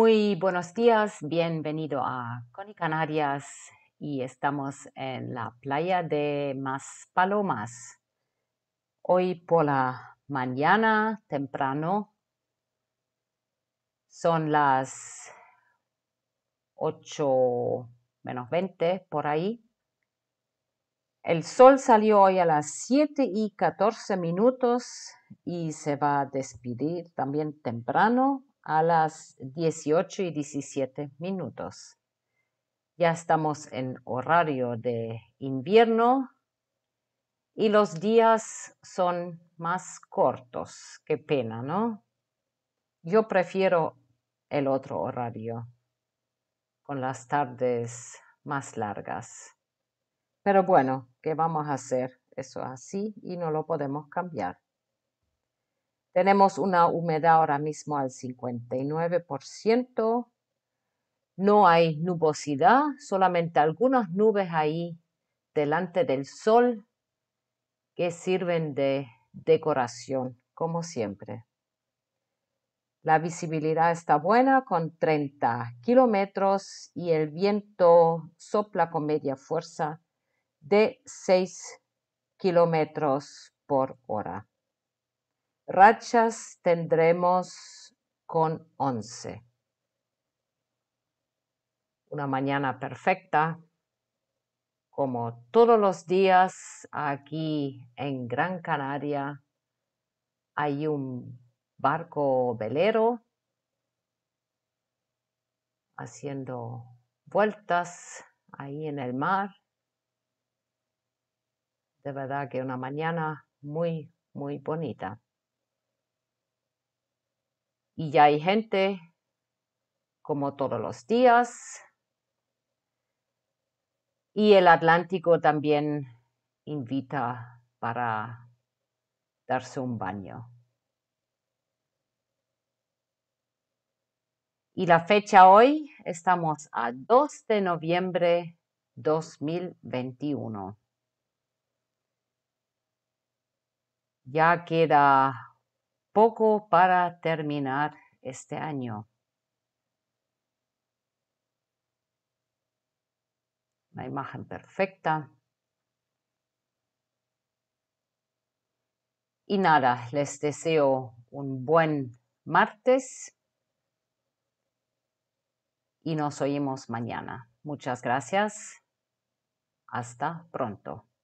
Muy buenos días, bienvenido a Coni Canarias y estamos en la playa de Maspalomas. Hoy por la mañana temprano son las 8 menos 20 por ahí. El sol salió hoy a las 7 y 14 minutos y se va a despedir también temprano a las 18 y 17 minutos. Ya estamos en horario de invierno y los días son más cortos. Qué pena, ¿no? Yo prefiero el otro horario, con las tardes más largas. Pero bueno, ¿qué vamos a hacer? Eso así y no lo podemos cambiar. Tenemos una humedad ahora mismo al 59%. No hay nubosidad, solamente algunas nubes ahí delante del sol que sirven de decoración, como siempre. La visibilidad está buena con 30 kilómetros y el viento sopla con media fuerza de 6 kilómetros por hora rachas tendremos con 11. Una mañana perfecta, como todos los días aquí en Gran Canaria, hay un barco velero haciendo vueltas ahí en el mar. De verdad que una mañana muy, muy bonita. Y ya hay gente como todos los días. Y el Atlántico también invita para darse un baño. Y la fecha hoy, estamos a 2 de noviembre 2021. Ya queda poco para terminar este año. Una imagen perfecta. Y nada, les deseo un buen martes y nos oímos mañana. Muchas gracias. Hasta pronto.